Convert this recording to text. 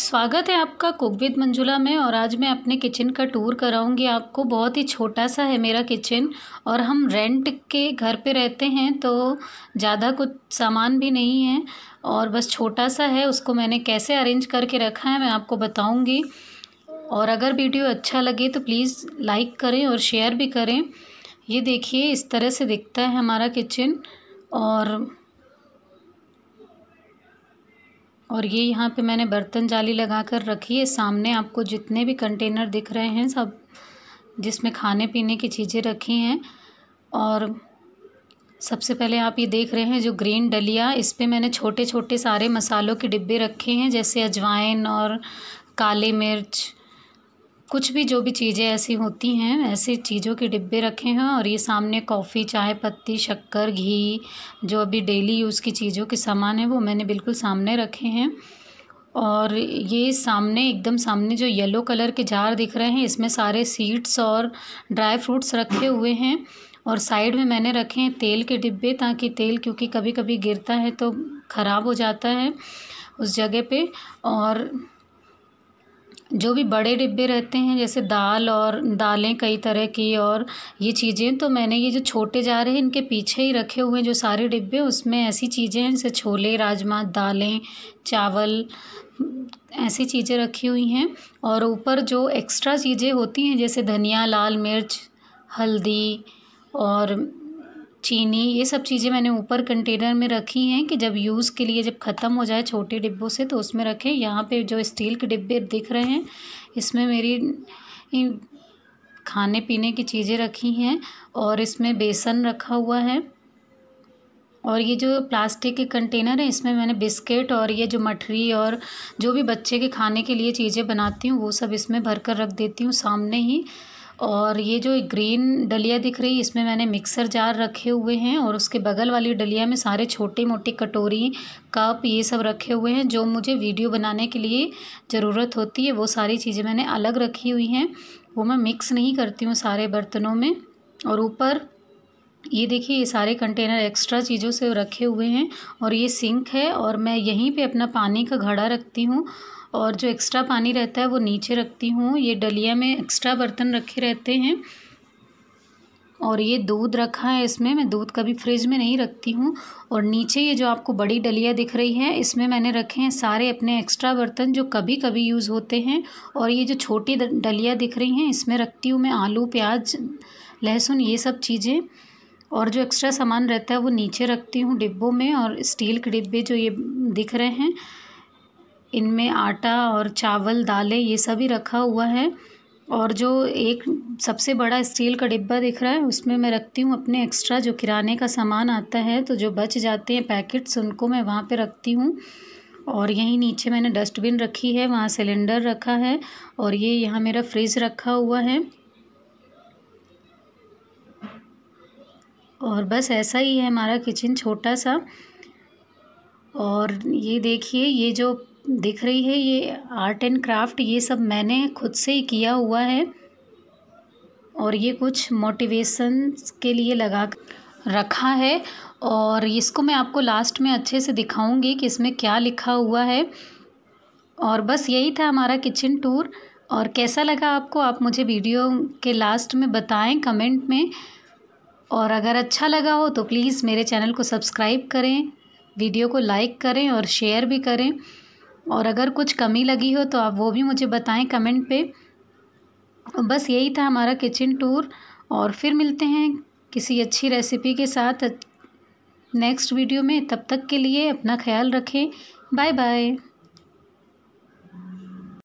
स्वागत है आपका कुक विद मंजुला में और आज मैं अपने किचन का टूर कराऊंगी आपको बहुत ही छोटा सा है मेरा किचन और हम रेंट के घर पे रहते हैं तो ज़्यादा कुछ सामान भी नहीं है और बस छोटा सा है उसको मैंने कैसे अरेंज करके रखा है मैं आपको बताऊंगी और अगर वीडियो अच्छा लगे तो प्लीज़ लाइक करें और शेयर भी करें ये देखिए इस तरह से दिखता है हमारा किचन और और ये यहाँ पे मैंने बर्तन जाली लगा कर रखी है सामने आपको जितने भी कंटेनर दिख रहे हैं सब जिसमें खाने पीने की चीज़ें रखी हैं और सबसे पहले आप ये देख रहे हैं जो ग्रीन डलिया इस पर मैंने छोटे छोटे सारे मसालों के डिब्बे रखे हैं जैसे अजवाइन और काले मिर्च कुछ भी जो भी चीज़ें ऐसी होती हैं ऐसी चीज़ों के डिब्बे रखे हैं और ये सामने कॉफ़ी चाय पत्ती शक्कर घी जो अभी डेली यूज़ की चीज़ों के सामान है वो मैंने बिल्कुल सामने रखे हैं और ये सामने एकदम सामने जो येलो कलर के जार दिख रहे हैं इसमें सारे सीड्स और ड्राई फ्रूट्स रखे हुए हैं और साइड में मैंने रखे हैं तेल के डिब्बे ताकि तेल क्योंकि कभी कभी गिरता है तो ख़राब हो जाता है उस जगह पे और जो भी बड़े डिब्बे रहते हैं जैसे दाल और दालें कई तरह की और ये चीज़ें तो मैंने ये जो छोटे जा रहे हैं इनके पीछे ही रखे हुए जो सारे डिब्बे उसमें ऐसी चीज़ें हैं जैसे छोले राजमा दालें चावल ऐसी चीज़ें रखी हुई हैं और ऊपर जो एक्स्ट्रा चीज़ें होती हैं जैसे धनिया लाल मिर्च हल्दी और चीनी ये सब चीज़ें मैंने ऊपर कंटेनर में रखी हैं कि जब यूज़ के लिए जब ख़त्म हो जाए छोटे डिब्बों से तो उसमें रखें यहाँ पे जो स्टील के डिब्बे दिख रहे हैं इसमें मेरी खाने पीने की चीज़ें रखी हैं और इसमें बेसन रखा हुआ है और ये जो प्लास्टिक के कंटेनर है इसमें मैंने बिस्किट और ये जो मठरी और जो भी बच्चे के खाने के लिए चीज़ें बनाती हूँ वो सब इसमें भर कर रख देती हूँ सामने ही और ये जो ग्रीन डलिया दिख रही है इसमें मैंने मिक्सर जार रखे हुए हैं और उसके बगल वाली डलिया में सारे छोटे मोटे कटोरी कप ये सब रखे हुए हैं जो मुझे वीडियो बनाने के लिए ज़रूरत होती है वो सारी चीज़ें मैंने अलग रखी हुई हैं वो मैं मिक्स नहीं करती हूँ सारे बर्तनों में और ऊपर ये देखिए ये सारे कंटेनर एक्स्ट्रा चीज़ों से रखे हुए हैं और ये सिंक है और मैं यहीं पर अपना पानी का घड़ा रखती हूँ और जो एक्स्ट्रा पानी रहता है वो नीचे रखती हूँ ये डलिया में एक्स्ट्रा बर्तन रखे रहते हैं और ये दूध रखा है इसमें मैं दूध कभी फ्रिज में नहीं रखती हूँ और नीचे ये जो आपको बड़ी डलिया दिख रही है इसमें मैंने रखे हैं सारे अपने एक्स्ट्रा बर्तन जो कभी कभी यूज़ होते हैं और ये जो छोटी डलिया दिख रही हैं इसमें रखती हूँ मैं आलू प्याज लहसुन ये सब चीज़ें और जो एक्स्ट्रा सामान रहता है वो नीचे रखती हूँ डिब्बों में और स्टील के डिब्बे जो ये दिख रहे हैं इनमें आटा और चावल दालें ये सभी रखा हुआ है और जो एक सबसे बड़ा स्टील का डिब्बा दिख रहा है उसमें मैं रखती हूँ अपने एक्स्ट्रा जो किराने का सामान आता है तो जो बच जाते हैं पैकेट्स उनको मैं वहाँ पे रखती हूँ और यहीं नीचे मैंने डस्टबिन रखी है वहाँ सिलेंडर रखा है और ये यहाँ मेरा फ्रिज रखा हुआ है और बस ऐसा ही है हमारा किचन छोटा सा और ये देखिए ये जो दिख रही है ये आर्ट एंड क्राफ्ट ये सब मैंने खुद से ही किया हुआ है और ये कुछ मोटिवेशन के लिए लगा रखा है और इसको मैं आपको लास्ट में अच्छे से दिखाऊंगी कि इसमें क्या लिखा हुआ है और बस यही था हमारा किचन टूर और कैसा लगा आपको आप मुझे वीडियो के लास्ट में बताएं कमेंट में और अगर अच्छा लगा हो तो प्लीज़ मेरे चैनल को सब्सक्राइब करें वीडियो को लाइक करें और शेयर भी करें और अगर कुछ कमी लगी हो तो आप वो भी मुझे बताएं कमेंट पे बस यही था हमारा किचन टूर और फिर मिलते हैं किसी अच्छी रेसिपी के साथ नेक्स्ट वीडियो में तब तक के लिए अपना ख्याल रखें बाय बाय